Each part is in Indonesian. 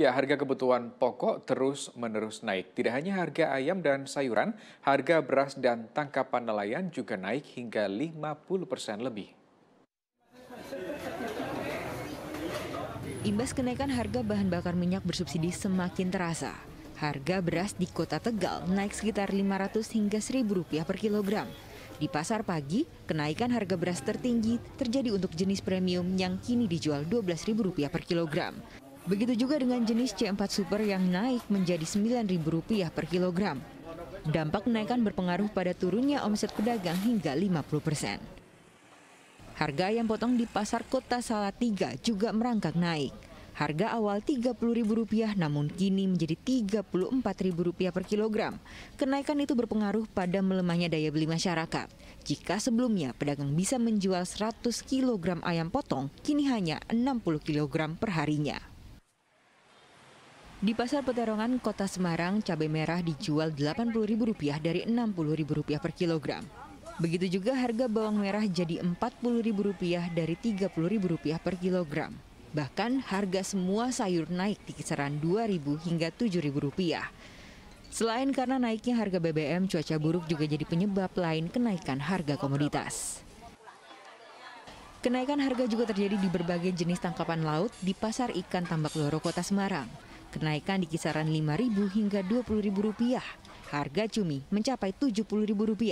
Ya, harga kebutuhan pokok terus menerus naik. Tidak hanya harga ayam dan sayuran, harga beras dan tangkapan nelayan juga naik hingga 50 persen lebih. Imbas kenaikan harga bahan bakar minyak bersubsidi semakin terasa. Harga beras di kota Tegal naik sekitar 500 hingga 1000 rupiah per kilogram. Di pasar pagi, kenaikan harga beras tertinggi terjadi untuk jenis premium yang kini dijual 12.000 rupiah per kilogram. Begitu juga dengan jenis C4 Super yang naik menjadi Rp9.000 per kilogram. Dampak kenaikan berpengaruh pada turunnya omset pedagang hingga 50 persen. Harga ayam potong di pasar kota Salatiga juga merangkak naik. Harga awal Rp30.000 namun kini menjadi Rp34.000 per kilogram. Kenaikan itu berpengaruh pada melemahnya daya beli masyarakat. Jika sebelumnya pedagang bisa menjual 100 kg ayam potong, kini hanya 60 kg harinya. Di Pasar Peterongan, Kota Semarang, cabai merah dijual Rp80.000 dari Rp60.000 per kilogram. Begitu juga harga bawang merah jadi Rp40.000 dari Rp30.000 per kilogram. Bahkan harga semua sayur naik di kisaran Rp2.000 hingga Rp7.000. Selain karena naiknya harga BBM, cuaca buruk juga jadi penyebab lain kenaikan harga komoditas. Kenaikan harga juga terjadi di berbagai jenis tangkapan laut di Pasar Ikan Tambak Loro, Kota Semarang. Kenaikan di kisaran Rp5.000 hingga Rp20.000. Harga cumi mencapai Rp70.000.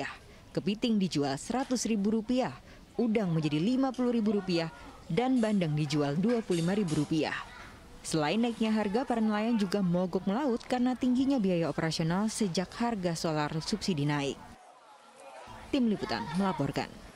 Kepiting dijual Rp100.000. Udang menjadi Rp50.000 dan bandeng dijual Rp25.000. Selain naiknya harga, para nelayan juga mogok melaut karena tingginya biaya operasional sejak harga solar subsidi naik. Tim Liputan melaporkan.